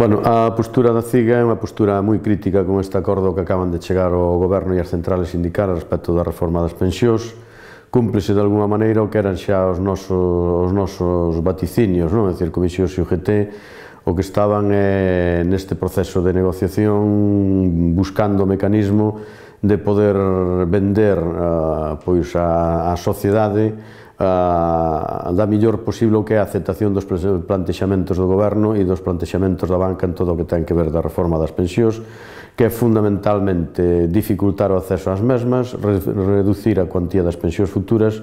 Bueno, a postura da CIGA é unha postura moi crítica con este acordo que acaban de chegar o goberno e as centrales a respecto da reforma das pensións. Cúmplese de alguma maneira o que eran xa os nosos, os nosos vaticinios, non? É dicir, Comisións e UGT o que estaban eh, neste proceso de negociación buscando o mecanismo de poder vender eh, pois a, a sociedade a, da millor posible o que é a aceptación dos plantexamentos do goberno e dos plantexamentos da banca en todo o que ten que ver da reforma das pensións, que é fundamentalmente dificultar o acceso ás mesmas, reducir a cuantía das pensións futuras,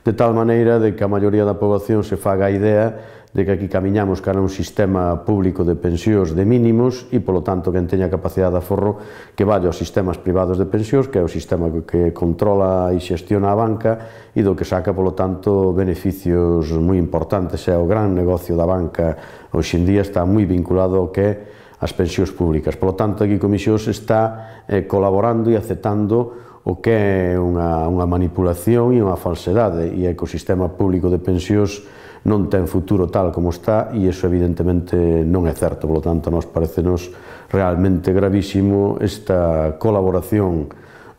de tal maneira de que a maioría da poboación se faga a idea de que aquí camiñamos cara a un sistema público de pensións de mínimos e, polo tanto, quen teña capacidade de aforro que vai aos sistemas privados de pensións, que é o sistema que controla e xestiona a banca e do que saca, polo tanto, beneficios moi importantes. É o gran negocio da banca hoxendía está moi vinculado ao que é as pensións públicas. Polo tanto, aquí Comisións está eh, colaborando e aceptando o que é unha, unha manipulación e unha falsedade e é que o sistema público de pensións non ten futuro tal como está e iso evidentemente non é certo, polo tanto nos parecenos realmente gravísimo esta colaboración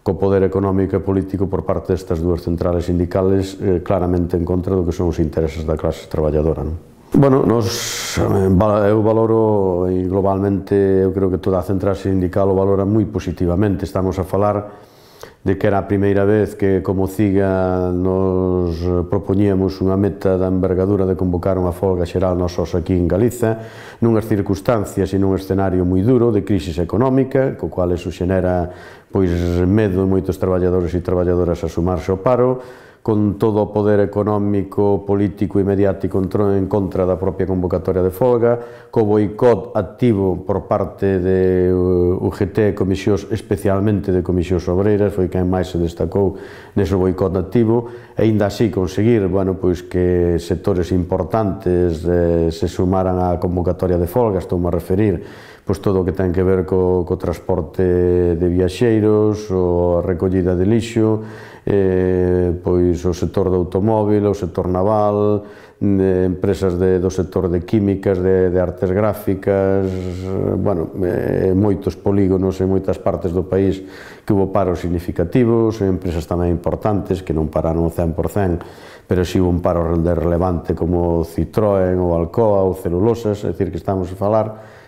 co poder económico e político por parte destas dúas centrales sindicales eh, claramente en contra do que son os intereses da clase traballadora. Non? Bueno, nos, eh, eu valoro e globalmente eu creo que toda a central sindical o valora moi positivamente. Estamos a falar de que era a primeira vez que como CIGA nos propoñíamos unha meta da envergadura de convocar unha folga xeral nosos aquí en Galiza, nunhas circunstancias e nun escenario moi duro de crisis económica, co cual eso xenera pois medo moitos traballadores e traballadoras a sumarse ao paro, con todo o poder económico, político e mediático entrou en contra da propia convocatoria de folga, co boicot activo por parte de eh, UGT e comisións, especialmente de comisións obreiras, foi quen máis se destacou nese boicot activo, e ainda así conseguir bueno, pois que sectores importantes eh, se sumaran á convocatoria de folga, estou a referir, pois todo o que ten que ver co, co transporte de viaxeiros, o a recollida de lixo, eh, pois o sector do automóvil, o sector naval, de empresas de, do sector de químicas, de, de artes gráficas, bueno, eh, moitos polígonos en moitas partes do país que hubo paros significativos, empresas tamén importantes que non pararon o 100%, pero si un paro de relevante como Citroën ou Alcoa ou Celulosas, é dicir, que estamos a falar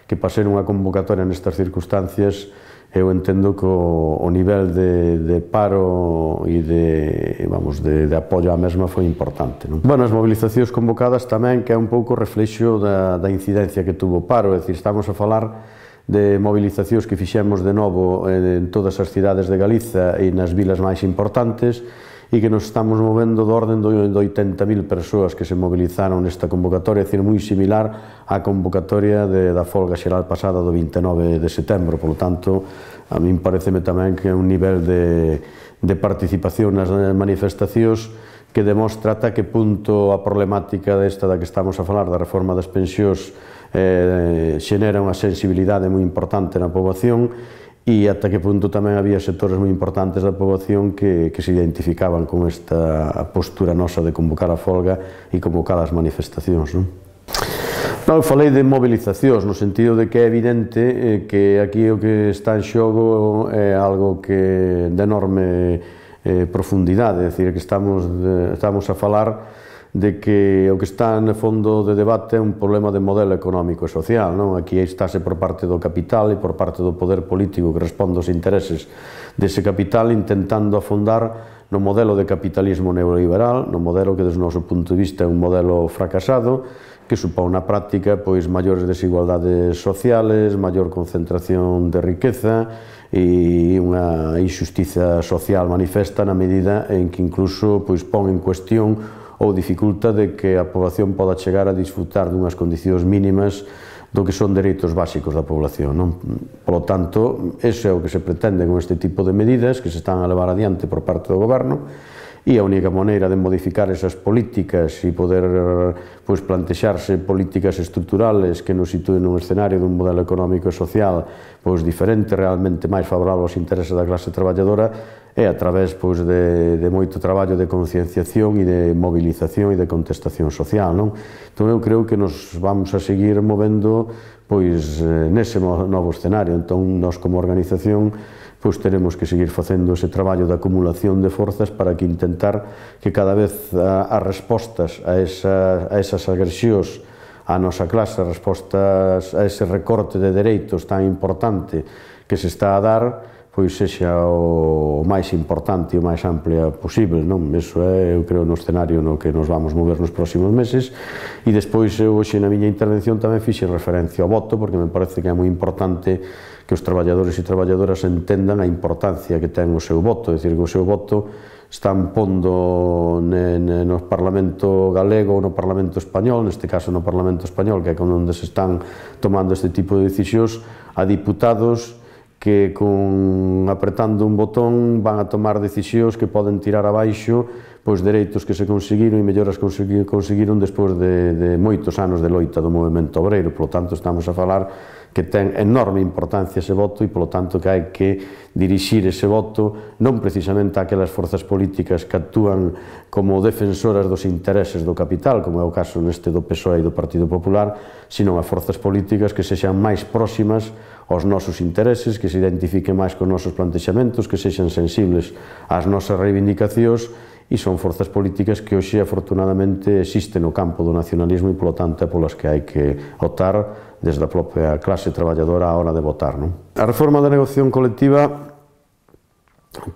que para ser unha convocatoria nestas circunstancias eu entendo que o, o nivel de, de paro e de, vamos, de, de apoio á mesma foi importante. Non? Bueno, as mobilizacións convocadas tamén que é un pouco reflexo da, da incidencia que tuvo o paro, é dicir, estamos a falar de mobilizacións que fixemos de novo eh, en todas as cidades de Galiza e nas vilas máis importantes, e que nos estamos movendo do orden do, 80.000 persoas que se mobilizaron nesta convocatoria, é moi similar á convocatoria de, da folga xeral pasada do 29 de setembro, lo tanto, a min pareceme tamén que é un nivel de, de participación nas manifestacións que demostra ata que punto a problemática desta da que estamos a falar, da reforma das pensións, eh, xenera unha sensibilidade moi importante na poboación e ata que punto tamén había sectores moi importantes da poboación que, que se identificaban con esta postura nosa de convocar a folga e convocar as manifestacións. Non? Non, falei de movilizacións, no sentido de que é evidente eh, que aquí o que está en xogo é algo que de enorme eh, profundidade, é dicir, que estamos, de, estamos a falar de que o que está no fondo de debate é un problema de modelo económico e social. Non? Aquí estáse por parte do capital e por parte do poder político que responde aos intereses dese capital intentando afondar no modelo de capitalismo neoliberal, no modelo que desde o noso punto de vista é un modelo fracasado, que supón na práctica pois maiores desigualdades sociales, maior concentración de riqueza e unha injustiza social manifesta na medida en que incluso pois pon en cuestión ou dificulta de que a poboación poda chegar a disfrutar dunhas condicións mínimas do que son dereitos básicos da población. Non? Polo tanto, ese é o que se pretende con este tipo de medidas que se están a levar adiante por parte do goberno e a única maneira de modificar esas políticas e poder pois, plantexarse políticas estruturales que nos sitúen nun escenario dun modelo económico e social pois, diferente, realmente máis favorable aos intereses da clase traballadora é a través pois, de, de moito traballo de concienciación e de movilización e de contestación social. Non? Entón, eu creo que nos vamos a seguir movendo pois eh, nese novo escenario. Entón, nós como organización pois teremos que seguir facendo ese traballo de acumulación de forzas para que intentar que cada vez as respostas a, esa, a esas agresións a nosa clase, respostas a ese recorte de dereitos tan importante que se está a dar, pois sexa o máis importante e o máis amplia posible, non? Eso é, eu creo, no escenario no que nos vamos mover nos próximos meses. E despois, eu hoxe na miña intervención tamén fixe referencia ao voto, porque me parece que é moi importante que os traballadores e traballadoras entendan a importancia que ten o seu voto, é dicir, que o seu voto están pondo ne, ne, no Parlamento galego ou no Parlamento español, neste caso no Parlamento español, que é onde se están tomando este tipo de decisións, a diputados que con apretando un botón van a tomar decisións que poden tirar abaixo pois dereitos que se conseguiron e melloras que conseguiron despois de, de moitos anos de loita do movimento obreiro. lo tanto, estamos a falar que ten enorme importancia ese voto e, polo tanto, que hai que dirixir ese voto non precisamente a aquelas forzas políticas que actúan como defensoras dos intereses do capital, como é o caso neste do PSOE e do Partido Popular, sino a forzas políticas que sexan máis próximas aos nosos intereses, que se identifiquen máis con nosos plantexamentos, que sexan sensibles ás nosas reivindicacións e son forzas políticas que hoxe afortunadamente existen no campo do nacionalismo e polo tanto é polas que hai que votar desde a propia clase traballadora á hora de votar. Non? A reforma da negociación colectiva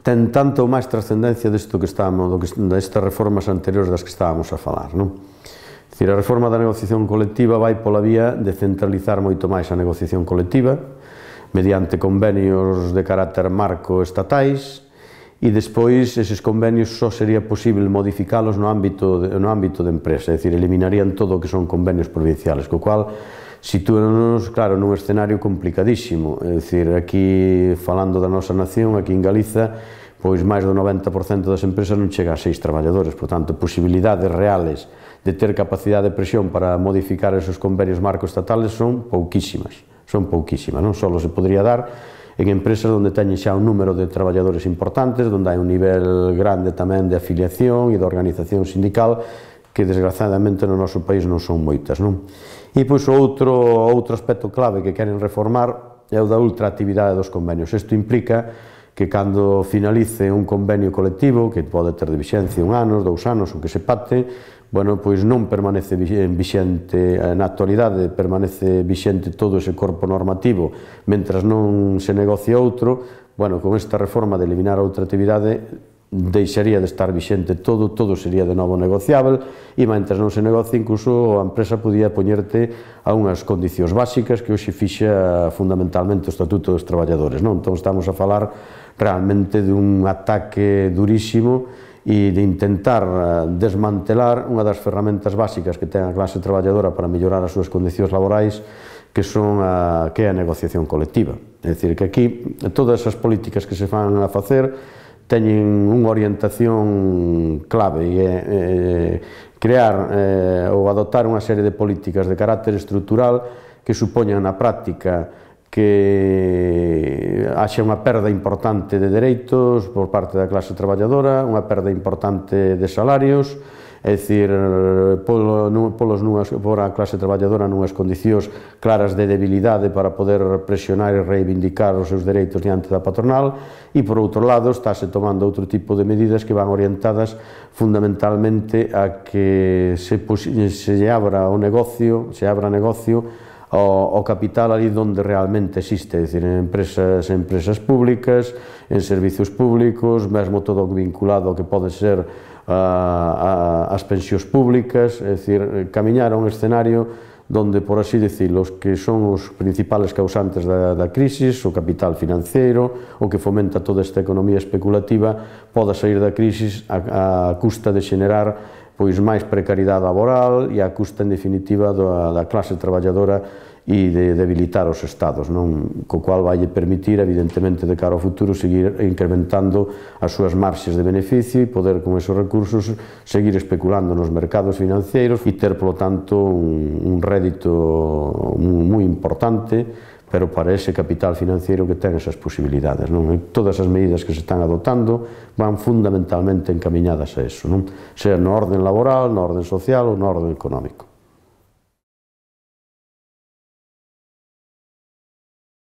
ten tanto máis trascendencia disto que estábamos, do que, destas reformas anteriores das que estábamos a falar. Non? Dicir, a reforma da negociación colectiva vai pola vía de centralizar moito máis a negociación colectiva mediante convenios de carácter marco estatais e despois eses convenios só sería posible modificálos no ámbito de, no ámbito de empresa, é dicir, eliminarían todo o que son convenios provinciales, co cual Sitúanos, claro, nun escenario complicadísimo, é dicir, aquí falando da nosa nación, aquí en Galiza, pois máis do 90% das empresas non chega a seis traballadores, por tanto, posibilidades reales de ter capacidade de presión para modificar esos convenios marcos estatales son pouquísimas, son pouquísimas, non só se podría dar en empresas onde teñen xa un número de traballadores importantes, onde hai un nivel grande tamén de afiliación e de organización sindical que desgraciadamente no noso país non son moitas, non? E pois outro, outro aspecto clave que queren reformar é o da ultraactividade dos convenios. Isto implica que cando finalice un convenio colectivo, que pode ter de vixencia un ano, dous anos, o que se pacte, bueno, pois non permanece vixente na actualidade, permanece vixente todo ese corpo normativo, mentras non se negocia outro, bueno, con esta reforma de eliminar a outra actividade deixaría de estar vixente todo, todo sería de novo negociável e mentre non se negocie incluso a empresa podía poñerte a unhas condicións básicas que hoxe fixa fundamentalmente o Estatuto dos Traballadores. Non? Entón estamos a falar realmente dun ataque durísimo e de intentar eh, desmantelar unha das ferramentas básicas que ten a clase traballadora para mellorar as súas condicións laborais que son a, que é a negociación colectiva. É dicir, que aquí todas as políticas que se fan a facer teñen unha orientación clave e eh, crear ou adoptar unha serie de políticas de carácter estrutural que supoñan na práctica que haxe unha perda importante de dereitos por parte da clase traballadora, unha perda importante de salarios, é dicir, eh, polo, polos nunhas, por a clase traballadora nunhas condicións claras de debilidade para poder presionar e reivindicar os seus dereitos diante da patronal e, por outro lado, estáse tomando outro tipo de medidas que van orientadas fundamentalmente a que se, se abra o negocio, se abra negocio o, capital ali onde realmente existe, é dicir, en empresas, en empresas públicas, en servizos públicos, mesmo todo vinculado ao que pode ser a, a, as pensións públicas, é dicir, camiñar a un escenario donde, por así dicir, os que son os principales causantes da, da crisis, o capital financeiro, o que fomenta toda esta economía especulativa, poda sair da crisis a, a custa de xenerar pois máis precariedade laboral e a custa, en definitiva, da, da clase traballadora e de debilitar os estados, non co cual vai permitir evidentemente de cara ao futuro seguir incrementando as súas marxes de beneficio e poder con esos recursos seguir especulando nos mercados financeiros e ter, polo tanto, un, un rédito moi importante pero para ese capital financiero que ten esas posibilidades. Non? E todas as medidas que se están adoptando van fundamentalmente encaminhadas a eso, non? sea no orden laboral, no orden social ou no orden económico.